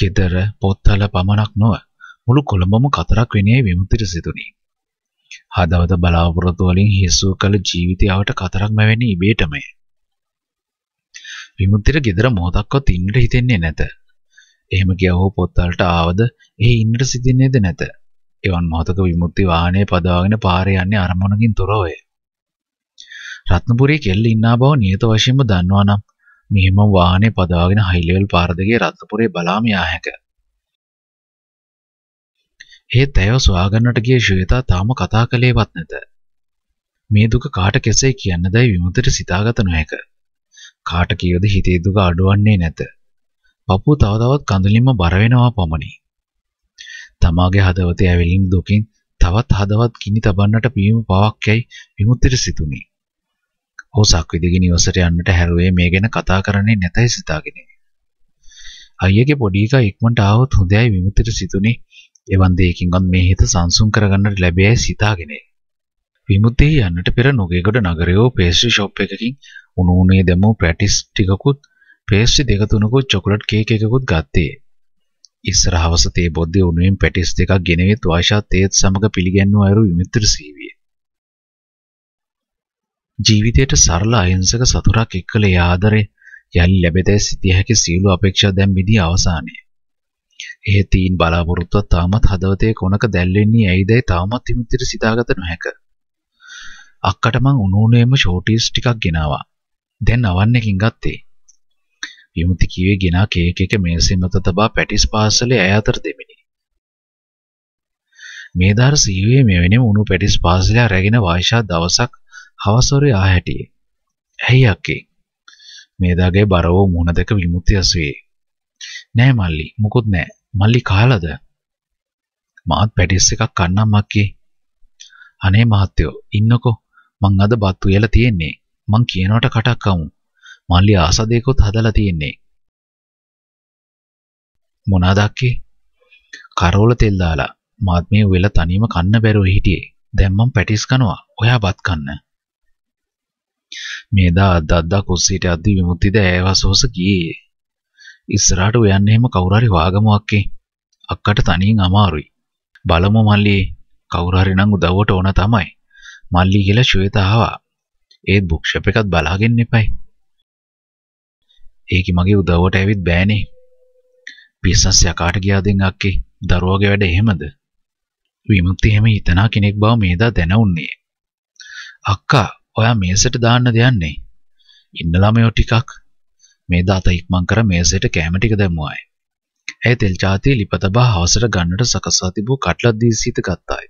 කෙදර පොත්තල පමණක් නොව මුළු කොළඹම කතරක් වෙනේ විමුක්තිට සිදුනි. හදවත බලාපොරොත්තු වලින් හිසු කළ ජීවිතය අවට කතරක් මැවෙන්නේ ඉබේටමය. විමුක්තිට ගෙදර මොහොතක්වත් ඉන්නට හිතෙන්නේ නැත. එහෙම කියවෝ පොත්තලට ආවද එහි ඉන්නට සිටින්නේද නැත. එවන් මොහොතක විමුක්ති වාහනේ පදවාගෙන පාරේ යන්නේ අරමුණකින් තොරවය. රත්නපුරේ කෙල්ල ඉන්නා බව නියත වශයෙන්ම දන්නවා නම් මෙහෙම වාහනේ පදාගෙන හයි ලෙවල් පාර දෙකේ රත්නපුරේ බලාම යා හැක. හේත් ඇයව සොයාගන්නට ගිය ශ්වේතා තාම කතා කළේවත් නැත. මේ දුක කාට කෙසේ කියන්නදයි විමුදිට සිතාගත නොහැක. කාට කියවද හිතේ දුක අඩුවන්නේ නැත. පපුව තව තවත් කඳුලින්ම බර වෙනවා පමණි. තමාගේ හදවතේ ඇවිලින් දුකින් තවත් හදවත් කිනි තබන්නට පියම පවක් යයි විමුක්තිට සිතුනි. ඔහු සක්විතිගේ නිවසට යන්නට හැරුවේ මේ ගැන කතා කරන්නේ නැතයි සිතාගෙන. අයියගේ පොඩි එකා ඉක්මනට ආවොත් හොඳයි විමුක්තිට සිතුනේ. එවන් දෙයකින්වත් මේ හිත සංසුන් කරගන්නට ලැබෙයි සිතාගෙන. විමුක්තිය යන්නට පෙර නුගේගොඩ නගරයේ පේස්ට්‍රි ෂොප් එකකින් උණු උනේ දැමූ ප්‍රැටිස් ටිකකුත් පේස්ට්‍රි දෙක තුනකුත් චොකලට් කේක් එකකුත් ගත්තේ. ඉස්සර හවස තේ බොද්දේ උණුවෙන් පැටිස් දෙකක් ගෙනවිත් වාෂා තේත් සමග පිළිගැන්වූ අයුරු විමුක්තිට සීවි. ජීවිතයට සරල අහිංසක සතුරක් එක්කල ඒ ආදරය යලි ලැබෙතැයි සිටිය හැකි සියලු අපේක්ෂා දැන් මිදී අවසානයේ. ඒ තීන් බලාපොරොත්තුව තාමත් හදවතේ කොනක දැල්වෙන්නේ ඇයිදයි තාමත් හිමිතට සිතාගත නොහැක. අක්කට මං උණුනේම ෂෝටිස් ටිකක් ගෙනාවා. දැන් අවන්නකින් ගත්තේ. විමුති කියේ ගෙනා කේක් එක මේසෙ මත තබා පැටිස් පාසලේ ඇය අතර දෙමිනි. මේදාර සීවේ මෙවැනිම උණු පැටිස් පාසලය රැගෙන වායිෂා දවසක් හවසොරේ ආහැටියේ. ඇයි අක්කේ? මේ දාගේ බරවෝ මුහුණ දැක විමුක්ති ඇසුවේ. නෑ මල්ලි, මුකුත් නෑ. මල්ලි කාලද? මාත් පැටිස් එකක් කන්නම් අක්කේ. අනේ මහත්තයෝ, ඉන්නකෝ. මං අද බත් උයලා තියෙන්නේ. මං කියනවට කටක් අමු. මල්ලි ආසදේකොත් හදලා තියෙන්නේ. මොනාද අක්කේ? කරෝල තෙල් දාලා මාත් මේ වෙලා තනියම කන්න බැරුව හිටියේ. දැන් මං පැටිස් කනවා. ඔයා බත් කන්න. මේදා අද්දද්දා කුස්සියට අද්දි විමුක්තිද ඇවසෝස ගියේ. ඉස්සරහට උයන්නේ එහෙම කවුරුහරි වාගමුවක්කේ. අක්කට තනියෙන් අමාරුයි. බලමු මල්ලි කවුරු හරි නම් උදව්වට ඕන තමයි. මල්ලි කියලා ශ්වේතා ආවා. ඒත් බුක් ෂොප් එකත් බලාගෙන ඉපයි. ඒකි මගේ උදව්වට ඇවිත් බෑනේ. බිස්නස් යකාට ගියාදෙන් අක්කේ. දරුවගේ වැඩ එහෙමද? විමුක්ති හැම හිතනා කෙනෙක් බව මේදා දැනුන්නේ. අක්කා ඔයා මේසෙට දාන්න දෙන්නේ. ඉන්න ළමයෝ ටිකක් මේ දාත ඉක්මන් කර මේසෙට කැම ටික දැමුවායි. ඇය තෙල් ජාතිය ලිපතබා හවසට ගන්නට සකසා තිබූ කට්ලත් දී සිට ගත්තායි.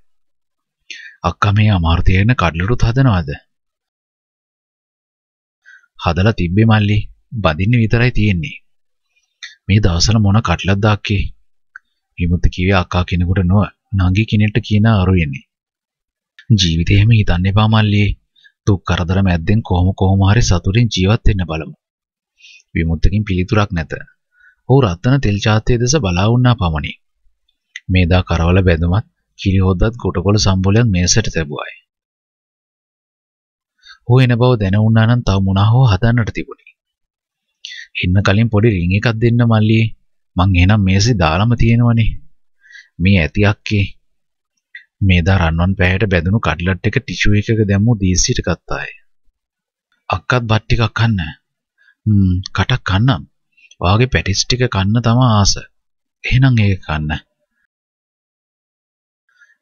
අක්කා මේ අමාර්ථයෙන් කඩලුරුත් හදනවද? හදලා තිබ්බේ මල්ලි බඳින්න විතරයි තියෙන්නේ මේ දවස්වල මොන කටලක් දාක්කේ විමුත් කිව්වේ අක්කා කෙනෙකුට නොව නංගි කෙනෙක්ට කියන අරුයනේ ජීවිතේම හිතන්න එපා මල්ලි දුක් කරදර මැද්දෙන් කොහොම කොහොම හරි සතුටින් ජීවත් වෙන්න බලමු. විමුක්තකින් පිළිතුරක් නැත. ඔහු රත්න තෙල් ඡාත්‍යය දෙස බලා වුණා පමණි. මේදා කරවල බැඳුමත් කිරි හොද්දත් කොටකොළ සම්බෝලයක් මේසට තැබුවායි. ඔහු එන බව දැන වුණා නම් තව මොනා හෝ හදන්නට තිබුණි. ඉන්න කලින් පොඩි රින් එකක් දෙන්න මල්ලි. මං එහෙනම් මේසෙ දාලම තියෙනවනේ. මේ ඇති අක්කේ මේදා රන්වන් පැහැයට බැඳුණු කඩලට් එක ටිෂු එකක දැම්මු දීසිට ගත්තාය. අක්කත් බත් ටිකක් කන්න. හ්ම් කටක් කන්නම්. වාගේ පැටිස් ටික කන්න තම ආස. එහෙනම් ඒක කන්න.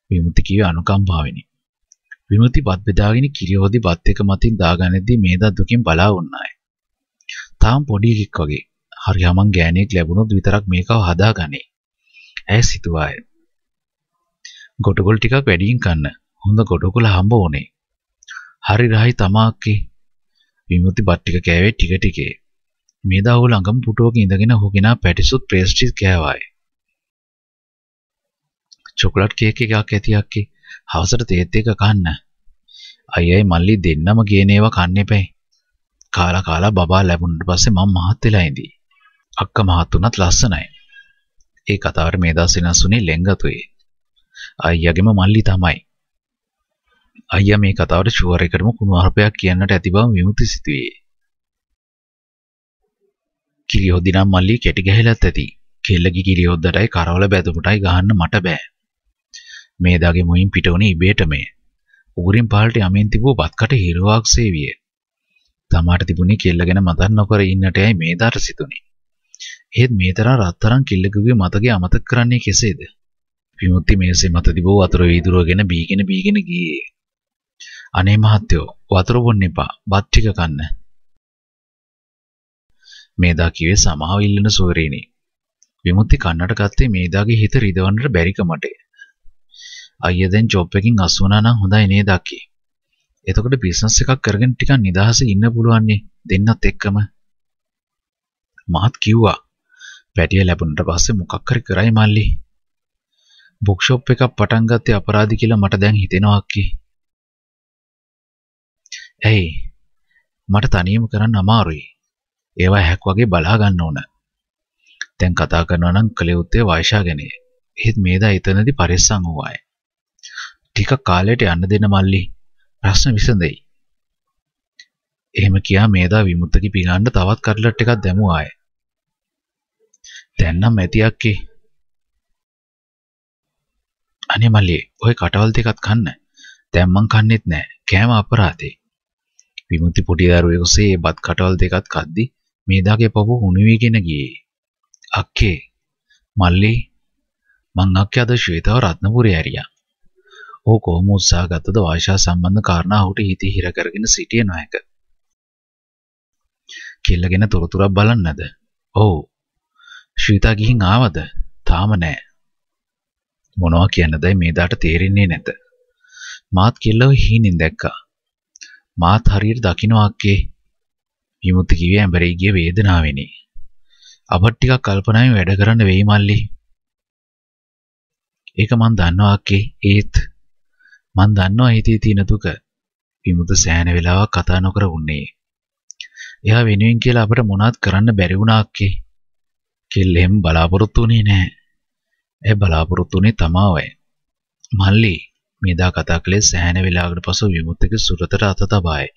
විමුති කිව්වේ අනුකම්පාවෙනි. විමුති බත් බෙදාගෙන කිරියෝදි බත් එක මතින් දාගන්නේදී මේදා දුකින් බලා වුණාය. තාම පොඩි එකෙක් වගේ. හරි යමන් ගෑණියෙක් ලැබුණොත් විතරක් මේකව හදාගන්නේ. ඇය සිතුවාය. ගොටකොල් ටිකක් වැඩියෙන් කන්න. හොඳ ගොටකොල හම්බ ඕනේ. හරි රහයි තමාක්කේ. විමුති බත් ටික කෑවේ ටික ටිකේ. මේ දා ඔහු ළඟම පුටුවක ඉඳගෙන ඔහු ගෙනා පැටිසුත් පේස්ට්‍රීස් කෑවායි. චොකලට් කේක් එකක් ඇති අක්කේ. හවසට තේත් එක කන්න. අයියයි මල්ලි දෙන්නම කියන ඒවා කන්න එපැයි. කාලා කාලා බබා ලැබුණට පස්සේ මම මහත් වෙලා ඉඳී. අක්කා මහත් උනත් ලස්සනයි. ඒ කතාවට මේ දා සිනස් උනේ ලෙන්ගතුයේ. අයියාගේම මල්ලි තමයි. අයියා මේ කතාවට ෂුවර් එකටම කුණු අරපයක් කියන්නට ඇති බව විමුති සිතුවේ. කිරියොද්දිනම් මල්ලි කැටි ගැහිලත් ඇති. කෙල්ලගේ කිරියොද්දටයි කරවල බැදුමටයි ගහන්න මට බෑ. මේ දාගේ මුයින් පිට වුණේ ඉබේටමය. ඌරින් පහළට යමින් තිබූ බත්කට හිරුවක් සේවිය. තමාට තිබුණේ කෙල්ල ගැන මතක් නොකර ඉන්නටයි මේ දාට සිතුනේ. එහෙත් මේ තරම් රත්තරන් කිල්ලකගේ මතකය අමතක කරන්නේ කෙසේද? විමුක්ති මේසේ මත තිබූ වතුර වීදුරුවගෙන බීගෙන බීගෙන ගියේ. අනේ මහත්තයෝ වතුර බොන්න එපා. බත් ටික කන්න. මේදා කිව්වේ සමාව ඉල්ලන සූරීනි. විමුක්ති කන්නට ගත්තේ මේදාගේ හිත රිදවන්නට බැරිකමට. අයියා දැන් ජොබ් එකකින් අස් වුණා නම් හොඳයි නේද අක්කේ? එතකොට බිස්නස් එකක් කරගෙන ටිකක් නිදහසේ ඉන්න පුළුවන්නේ දෙන්නත් එක්කම. මහත් කිව්වා. පැටිය ලැබුණට පස්සේ මොකක් හරි කරයි මල්ලි. බොක්ෂොප් එකක් පටන් ගත්තේ අපරාධි කියලා මට දැන් හිතෙනවා අක්කි. ඇයි? මට තනියම කරන්න අමාරුයි. ඒවා හැක් වගේ බලා ගන්න ඕන. දැන් කතා කරනවා නම් කලියුත්තේ වයිෂා ගැන. එහෙත් මේදා එතනදී පරිස්සම් වූවාය. ටික කාලයට යන්න දෙන්න මල්ලි. ප්‍රශ්න විසඳෙයි. එහෙම කියා මේදා විමුක්තකි පිනන්න තවත් කටලට් එකක් දැමුවාය. දැන් නම් ඇති අක්කේ අනේ මල්ලි ඔය කටවල් දෙකත් කන්න. දැන් මං කන්නෙත් නෑ. කෑම අපරාතේ. විමුක්ති පොඩි දරුවෙකුසේ ඒ බත් කටවල් දෙකත් කද්දි මේදාගේ පපුව හුණු වීගෙන ගියේ. අක්කේ මල්ලි මං අක්කේ අද ශ්වේතාව රත්නපුරේ ඇරියා. ඔහු කොහොම උත්සාහ ගත්තද වායිෂා සම්බන්ධ කාරණා ඔහුට හිතේ හිර කරගෙන සිටිය නොහැක. කෙල්ලගෙන තොරතුරක් බලන්නද? ඔව්. ශ්‍රීතා ගිහින් ආවද? තාම නෑ. මොනවා කියන්නදයි මේදාට තේරෙන්නේ නැත. මාත් කෙල්ලව හීනෙන් දැක්කා. මාත් හරියට දකින්නවා අක්කේ. විමුක්ති කිව්වේ ඇඹරේ ගිය වේදනාවෙනි. අපට ටිකක් කල්පනාවෙන් වැඩ කරන්න වෙයි මල්ලි. ඒක මන් දන්නවා අක්කේ. ඒත් මන් දන්නවා හිතේ තියෙන දුක. විමුක්ත සෑහෙන වෙලාවක් කතා නොකර වුණේ. එයා වෙනුවෙන් කියලා අපට මොනවත් කරන්න බැරි වුණා අක්කේ. කෙල්ලෙම් බලාපොරොත්තු වෙන්නේ නැහැ. ඇය බලාපොරොත්තු වුණේ තමාවයි. මල්ලි මේදා කතා කළේ සෑහෙන වෙලාවකට පසු විමුක්තිගේ සුරතට අත තබායි.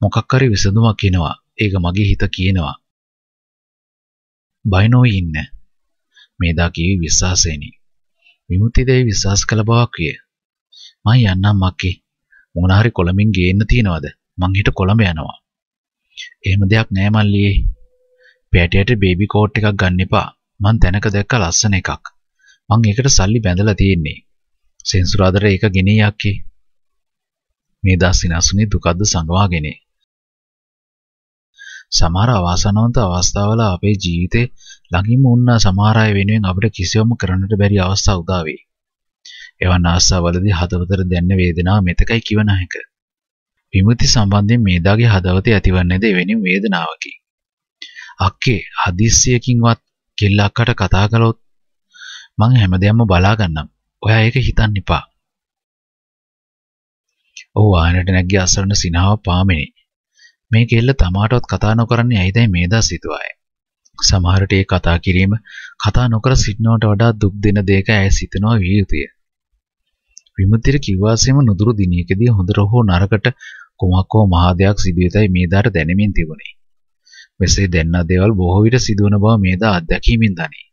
මොකක් හරි විසඳුමක් එනවා. ඒක මගේ හිත කියනවා. බය නොවී ඉන්න. මේදා කිවි විශ්වාසයෙනි. විමුක්ති දෙයි විශ්වාස කළ බවක් විය. මං යන්නම් මක්කේ. මොන හරි කොළඹින් ගේන්න තියනවද? මං හිට කොළඹ යනවා. එහෙම දෙයක් නෑ මල්ලියේ. පැටියට බේබි කෝට් එකක් ගන්න එපා. මං තැනක දැක්ක ලස්සන එකක්. මං ඒකට සල්ලි බැඳලා තියෙන්නේ. සෙන්සුරාදර ඒක ගෙනේ යක්කේ. මේ දස්සිනසුනේ දුකද්ද සංගවාගෙනේ. සමහර අවාසනාවන්ත අවස්ථාවල අපේ ජීවිතේ ළඟින්ම උන්න සමහර අය වෙනුවෙන් අපිට කිසියම් කරන්නට බැරි අවස්ථා උදා වේ. එවන් අවස්ථාවලදී හදවතට දැනෙන වේදනාව මෙතකයි කිව නැහැක. විමුති සම්බන්ධයෙන් මේදාගේ හදවතේ ඇතිවන්නේ දෙවෙනි වේදනාවකි. අක්කේ හදිස්සියකින්වත් කෙල්ල අක්කට කතා කළොත් මං හැමදේම බලා ගන්නම්. ඔයා ඒක හිතන්න එපා. ඔව් ආනට නැග්ගේ අසරණ සිනාව පාමිනි. මේ කෙල්ල තමාටවත් කතා නොකරන්නේ ඇයිදයි මේ දා සිතුවාය. සමහරට ඒ කතා කිරීම කතා නොකර සිටනවට වඩා දුක් දෙන දෙයක ඇය සිතනවා විය යුතුය. විමුක්තිර කිව්වාසෙම නුදුරු දිනයකදී හොඳට හෝ නරකට කුමක් හෝ මහා දෙයක් සිදුවෙතයි මේ දාට දැනෙමින් තිබුණේ. මෙසේ දෙන්නා දේවල් බොහෝ විට සිදුවන බව මේ දා අත්දැකීමෙන් දනී.